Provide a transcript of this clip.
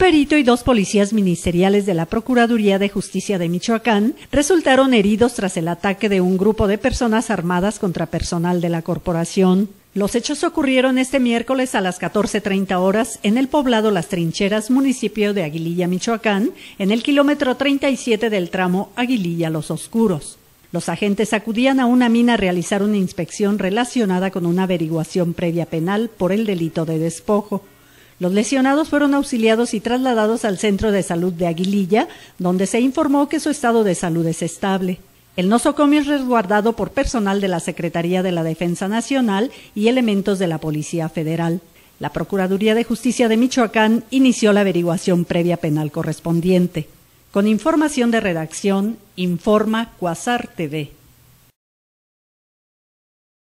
perito y dos policías ministeriales de la Procuraduría de Justicia de Michoacán resultaron heridos tras el ataque de un grupo de personas armadas contra personal de la corporación. Los hechos ocurrieron este miércoles a las 14.30 horas en el poblado Las Trincheras, municipio de Aguililla, Michoacán, en el kilómetro 37 del tramo Aguililla Los Oscuros. Los agentes acudían a una mina a realizar una inspección relacionada con una averiguación previa penal por el delito de despojo. Los lesionados fueron auxiliados y trasladados al centro de salud de Aguililla, donde se informó que su estado de salud es estable. El nosocomio es resguardado por personal de la Secretaría de la Defensa Nacional y elementos de la Policía Federal. La Procuraduría de Justicia de Michoacán inició la averiguación previa penal correspondiente. Con información de redacción, informa Cuasar TV.